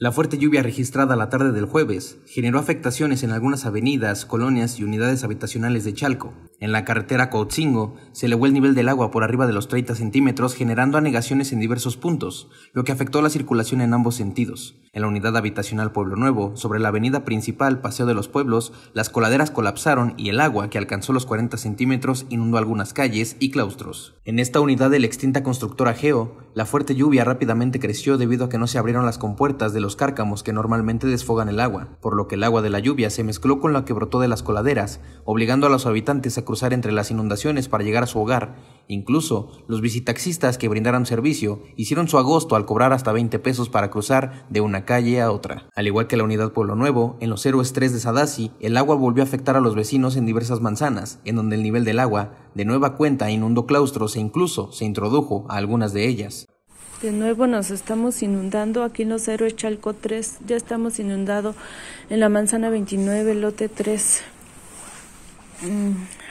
La fuerte lluvia registrada la tarde del jueves generó afectaciones en algunas avenidas, colonias y unidades habitacionales de Chalco, en la carretera Coatzingo se elevó el nivel del agua por arriba de los 30 centímetros, generando anegaciones en diversos puntos, lo que afectó la circulación en ambos sentidos. En la unidad habitacional Pueblo Nuevo, sobre la avenida principal Paseo de los Pueblos, las coladeras colapsaron y el agua, que alcanzó los 40 centímetros, inundó algunas calles y claustros. En esta unidad de la extinta constructora Geo, la fuerte lluvia rápidamente creció debido a que no se abrieron las compuertas de los cárcamos que normalmente desfogan el agua, por lo que el agua de la lluvia se mezcló con la que brotó de las coladeras, obligando a los habitantes a cruzar entre las inundaciones para llegar a su hogar. Incluso, los visitaxistas que brindaron servicio hicieron su agosto al cobrar hasta 20 pesos para cruzar de una calle a otra. Al igual que la unidad Pueblo Nuevo, en los héroes 3 de Sadasi, el agua volvió a afectar a los vecinos en diversas manzanas, en donde el nivel del agua de nueva cuenta inundó claustros e incluso se introdujo a algunas de ellas. De nuevo nos estamos inundando aquí en los héroes Chalco 3, ya estamos inundado en la manzana 29, lote 3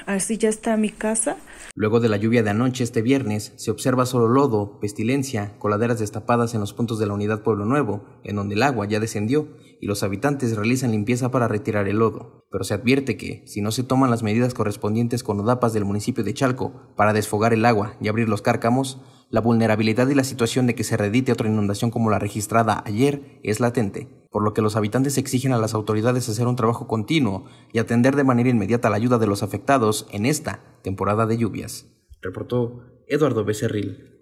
así ya está mi casa. Luego de la lluvia de anoche este viernes, se observa solo lodo, pestilencia, coladeras destapadas en los puntos de la unidad Pueblo Nuevo, en donde el agua ya descendió, y los habitantes realizan limpieza para retirar el lodo. Pero se advierte que, si no se toman las medidas correspondientes con ODAPAS del municipio de Chalco para desfogar el agua y abrir los cárcamos, la vulnerabilidad y la situación de que se redite otra inundación como la registrada ayer es latente por lo que los habitantes exigen a las autoridades hacer un trabajo continuo y atender de manera inmediata la ayuda de los afectados en esta temporada de lluvias, reportó Eduardo Becerril.